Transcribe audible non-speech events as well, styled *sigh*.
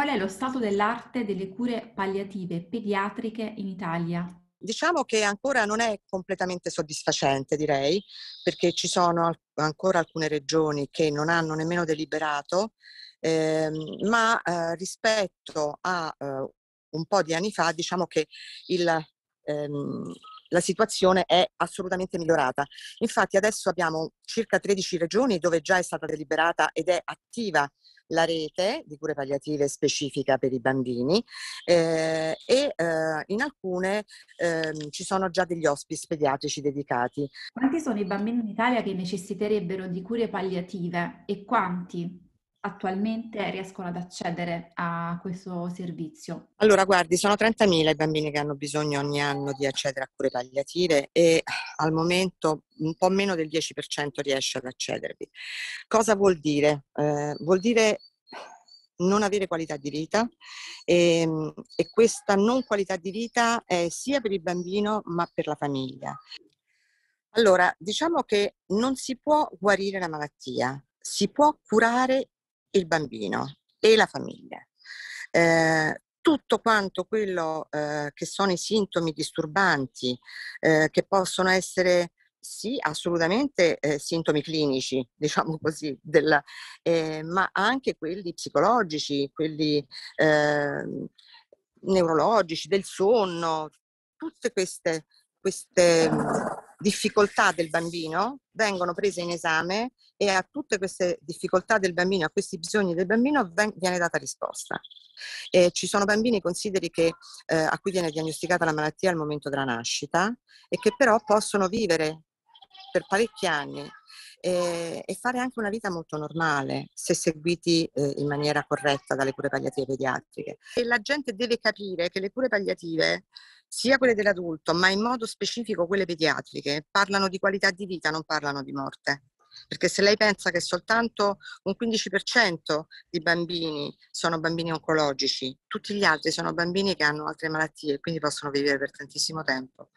Qual è lo stato dell'arte delle cure palliative pediatriche in Italia? Diciamo che ancora non è completamente soddisfacente, direi, perché ci sono ancora alcune regioni che non hanno nemmeno deliberato, eh, ma eh, rispetto a eh, un po' di anni fa, diciamo che il, ehm, la situazione è assolutamente migliorata. Infatti adesso abbiamo circa 13 regioni dove già è stata deliberata ed è attiva la rete di cure palliative specifica per i bambini eh, e eh, in alcune eh, ci sono già degli hospice pediatrici dedicati. Quanti sono i bambini in Italia che necessiterebbero di cure palliative e quanti? attualmente riescono ad accedere a questo servizio? Allora, guardi, sono 30.000 i bambini che hanno bisogno ogni anno di accedere a cure palliative e eh, al momento un po' meno del 10% riesce ad accedervi. Cosa vuol dire? Eh, vuol dire non avere qualità di vita e, ehm, e questa non qualità di vita è sia per il bambino ma per la famiglia. Allora, diciamo che non si può guarire la malattia, si può curare il bambino e la famiglia. Eh, tutto quanto quello eh, che sono i sintomi disturbanti, eh, che possono essere sì, assolutamente eh, sintomi clinici, *laughs* diciamo così, della, eh, ma anche quelli psicologici, quelli ehm, neurologici, del sonno, tutte queste, queste difficoltà del bambino vengono prese in esame e a tutte queste difficoltà del bambino, a questi bisogni del bambino ven- viene data risposta. Eh, ci sono bambini, consideri, che, eh, a cui viene diagnosticata la malattia al momento della nascita e che però possono vivere per parecchi anni e, ehm, e fare anche una vita molto normale se seguiti eh, in maniera corretta dalle cure palliative pediatriche. E la gente deve capire che le cure palliative, sia quelle dell'adulto, ma in modo specifico quelle pediatriche, parlano di qualità di vita, non parlano di morte perché se lei pensa che soltanto un 15% di bambini sono bambini oncologici, tutti gli altri sono bambini che hanno altre malattie e quindi possono vivere per tantissimo tempo.